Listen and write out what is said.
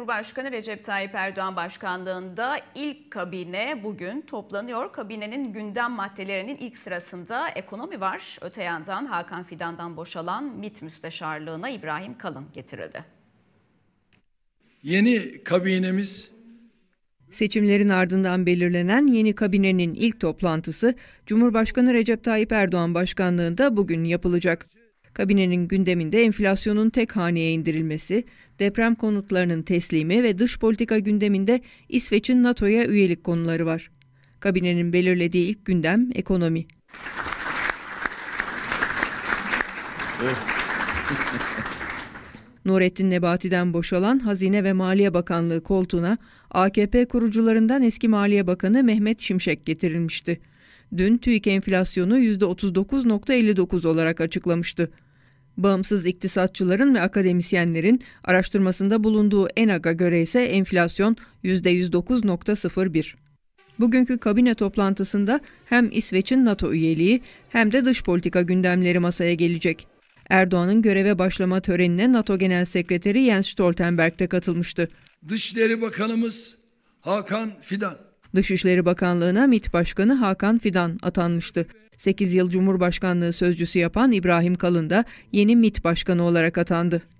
Cumhurbaşkanı Recep Tayyip Erdoğan başkanlığında ilk kabine bugün toplanıyor. Kabinenin gündem maddelerinin ilk sırasında ekonomi var. Öte yandan Hakan Fidan'dan boşalan MIT müsteşarlığına İbrahim Kalın getirildi. Yeni kabinemiz Seçimlerin ardından belirlenen yeni kabinenin ilk toplantısı Cumhurbaşkanı Recep Tayyip Erdoğan başkanlığında bugün yapılacak. Kabinenin gündeminde enflasyonun tek haneye indirilmesi, deprem konutlarının teslimi ve dış politika gündeminde İsveç'in NATO'ya üyelik konuları var. Kabinenin belirlediği ilk gündem ekonomi. Nurettin Nebati'den boşalan Hazine ve Maliye Bakanlığı koltuğuna AKP kurucularından eski Maliye Bakanı Mehmet Şimşek getirilmişti dün TÜİK enflasyonu %39.59 olarak açıklamıştı. Bağımsız iktisatçıların ve akademisyenlerin araştırmasında bulunduğu ENAG'a göre ise enflasyon %109.01. Bugünkü kabine toplantısında hem İsveç'in NATO üyeliği hem de dış politika gündemleri masaya gelecek. Erdoğan'ın göreve başlama törenine NATO Genel Sekreteri Jens Stoltenberg de katılmıştı. Dışişleri Bakanımız Hakan Fidan Dışişleri Bakanlığı'na MİT Başkanı Hakan Fidan atanmıştı. 8 yıl Cumhurbaşkanlığı sözcüsü yapan İbrahim Kalın da yeni MİT Başkanı olarak atandı.